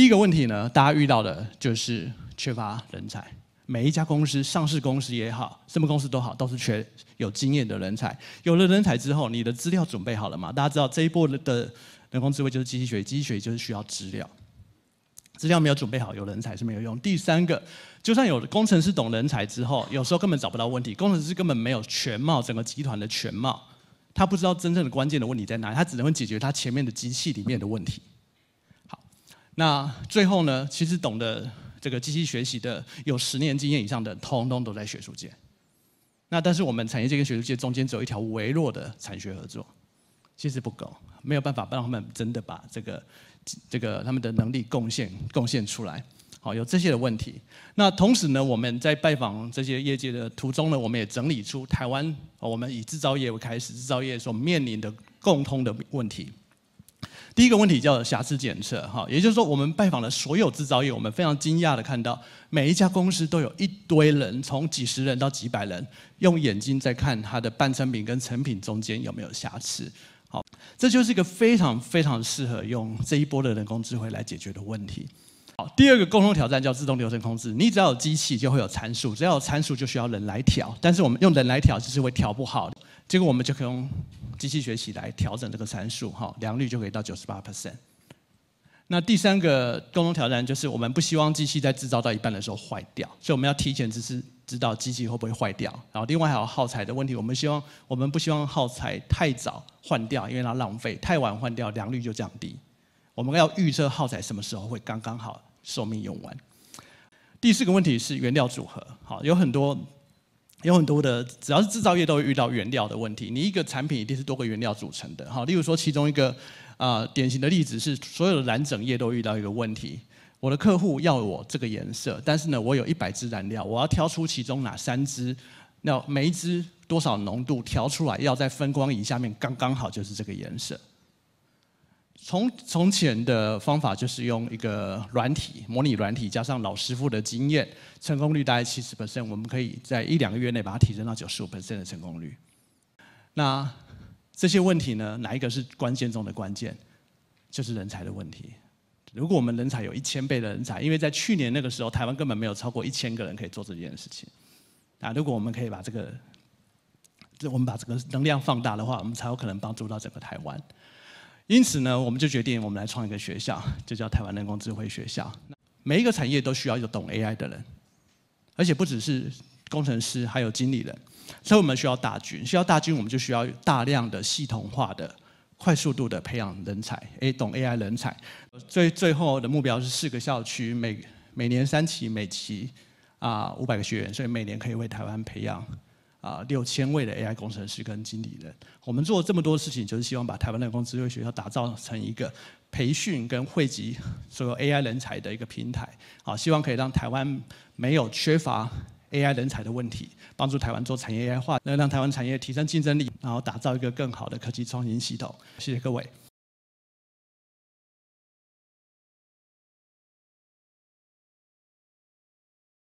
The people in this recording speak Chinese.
第一个问题呢，大家遇到的就是缺乏人才。每一家公司，上市公司也好，什么公司都好，都是缺有经验的人才。有了人才之后，你的资料准备好了吗？大家知道这一波的人工智慧就是机器学习，机器学习就是需要资料。资料没有准备好，有人才是没有用。第三个，就算有工程师懂人才之后，有时候根本找不到问题。工程师根本没有全貌，整个集团的全貌，他不知道真正的关键的问题在哪里，他只能解决他前面的机器里面的问题。那最后呢，其实懂得这个机器学习的有十年经验以上的，通通都在学术界。那但是我们产业界跟学术界中间只有一条微弱的产学合作，其实不够，没有办法让他们真的把这个这个他们的能力贡献贡献出来。好，有这些的问题。那同时呢，我们在拜访这些业界的途中呢，我们也整理出台湾我们以制造业为开始，制造业所面临的共通的问题。第一个问题叫瑕疵检测，哈，也就是说，我们拜访了所有制造业，我们非常惊讶的看到，每一家公司都有一堆人，从几十人到几百人，用眼睛在看它的半成品跟成品中间有没有瑕疵。好，这就是一个非常非常适合用这一波的人工智慧来解决的问题。好，第二个共同挑战叫自动流程控制。你只要有机器就会有参数，只要有参数就需要人来调，但是我们用人来调就是会调不好，结果我们就可以用。机器学习来调整这个参数，哈，良率就可以到九十八 percent。那第三个共同挑战就是，我们不希望机器在制造到一半的时候坏掉，所以我们要提前知识知道机器会不会坏掉。然后另外还有耗材的问题，我们希望我们不希望耗材太早换掉，因为它浪费；太晚换掉，良率就降低。我们要预测耗材什么时候会刚刚好寿命用完。第四个问题是原料组合，好，有很多。有很多的，只要是制造业都会遇到原料的问题。你一个产品一定是多个原料组成的，哈。例如说，其中一个啊典型的例子是，所有的染整业都遇到一个问题：我的客户要我这个颜色，但是呢，我有一百支染料，我要挑出其中哪三支，那每一支多少浓度调出来，要在分光仪下面刚刚好，就是这个颜色。从从前的方法就是用一个软体模拟软体，加上老师傅的经验，成功率大概七十 percent。我们可以在一两个月内把它提升到九十五 percent 的成功率。那这些问题呢？哪一个是关键中的关键？就是人才的问题。如果我们人才有一千倍的人才，因为在去年那个时候，台湾根本没有超过一千个人可以做这件事情。那如果我们可以把这个，我们把这个能量放大的话，我们才有可能帮助到整个台湾。因此呢，我们就决定我们来创一个学校，就叫台湾人工智慧学校。每一个产业都需要有懂 AI 的人，而且不只是工程师，还有经理人。所以，我们需要大军，需要大军，我们就需要大量的系统化的、快速度的培养人才，哎，懂 AI 人才。最最后的目标是四个校区，每每年三期，每期啊五百个学员，所以每年可以为台湾培养。啊，六千位的 AI 工程师跟经理人，我们做这么多事情，就是希望把台湾人工智慧职业学校打造成一个培训跟汇集所有 AI 人才的一个平台。好，希望可以让台湾没有缺乏 AI 人才的问题，帮助台湾做产业 AI 化，能让台湾产业提升竞争力，然后打造一个更好的科技创新系统。谢谢各位。